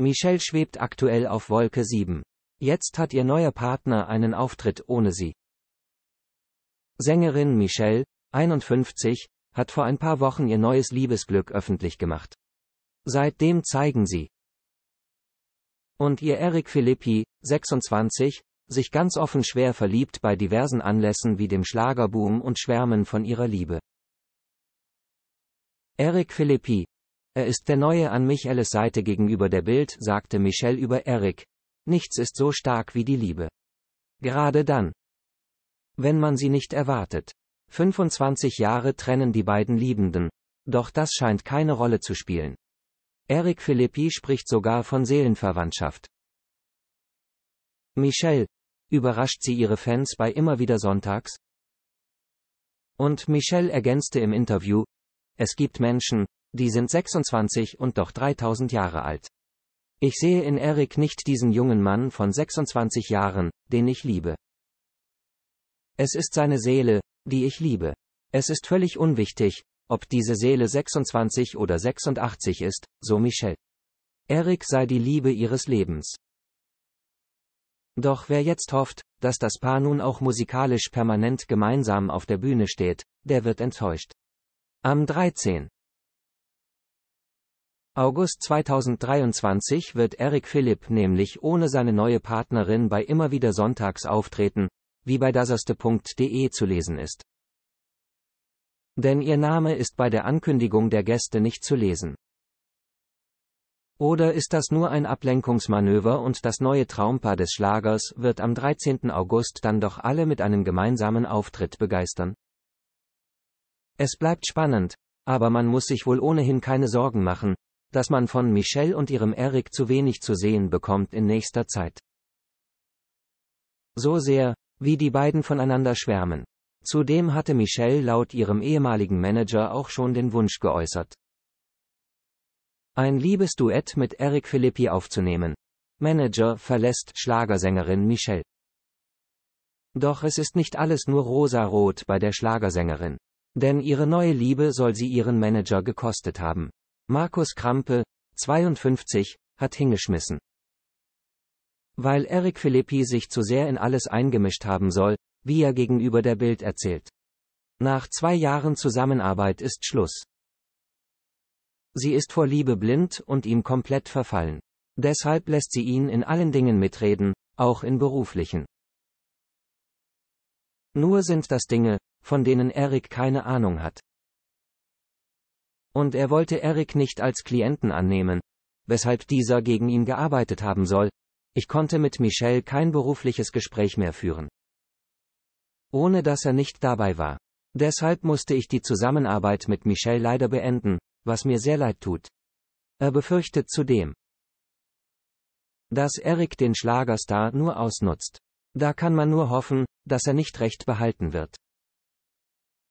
Michelle schwebt aktuell auf Wolke 7. Jetzt hat ihr neuer Partner einen Auftritt ohne sie. Sängerin Michelle, 51, hat vor ein paar Wochen ihr neues Liebesglück öffentlich gemacht. Seitdem zeigen sie und ihr Eric Philippi, 26, sich ganz offen schwer verliebt bei diversen Anlässen wie dem Schlagerboom und schwärmen von ihrer Liebe. Eric Philippi, er ist der Neue an Michaelis Seite gegenüber der Bild, sagte Michelle über Eric. Nichts ist so stark wie die Liebe. Gerade dann. Wenn man sie nicht erwartet. 25 Jahre trennen die beiden Liebenden. Doch das scheint keine Rolle zu spielen. Eric Philippi spricht sogar von Seelenverwandtschaft. Michelle. Überrascht sie ihre Fans bei immer wieder Sonntags? Und Michelle ergänzte im Interview, es gibt Menschen, die sind 26 und doch 3000 Jahre alt. Ich sehe in Eric nicht diesen jungen Mann von 26 Jahren, den ich liebe. Es ist seine Seele, die ich liebe. Es ist völlig unwichtig, ob diese Seele 26 oder 86 ist, so Michel. Eric sei die Liebe ihres Lebens. Doch wer jetzt hofft, dass das Paar nun auch musikalisch permanent gemeinsam auf der Bühne steht, der wird enttäuscht. Am 13. August 2023 wird Eric Philipp nämlich ohne seine neue Partnerin bei immer wieder sonntags auftreten, wie bei daserste.de zu lesen ist. Denn ihr Name ist bei der Ankündigung der Gäste nicht zu lesen. Oder ist das nur ein Ablenkungsmanöver und das neue Traumpaar des Schlagers wird am 13. August dann doch alle mit einem gemeinsamen Auftritt begeistern? Es bleibt spannend, aber man muss sich wohl ohnehin keine Sorgen machen, dass man von Michelle und ihrem Eric zu wenig zu sehen bekommt in nächster Zeit. So sehr, wie die beiden voneinander schwärmen. Zudem hatte Michelle laut ihrem ehemaligen Manager auch schon den Wunsch geäußert, ein Liebesduett mit Eric Philippi aufzunehmen. Manager verlässt Schlagersängerin Michelle. Doch es ist nicht alles nur rosarot bei der Schlagersängerin. Denn ihre neue Liebe soll sie ihren Manager gekostet haben. Markus Krampe, 52, hat hingeschmissen. Weil Eric Philippi sich zu sehr in alles eingemischt haben soll, wie er gegenüber der Bild erzählt. Nach zwei Jahren Zusammenarbeit ist Schluss. Sie ist vor Liebe blind und ihm komplett verfallen. Deshalb lässt sie ihn in allen Dingen mitreden, auch in beruflichen. Nur sind das Dinge, von denen Eric keine Ahnung hat. Und er wollte Eric nicht als Klienten annehmen, weshalb dieser gegen ihn gearbeitet haben soll. Ich konnte mit Michel kein berufliches Gespräch mehr führen. Ohne dass er nicht dabei war. Deshalb musste ich die Zusammenarbeit mit Michel leider beenden, was mir sehr leid tut. Er befürchtet zudem, dass Eric den Schlagerstar nur ausnutzt. Da kann man nur hoffen, dass er nicht recht behalten wird.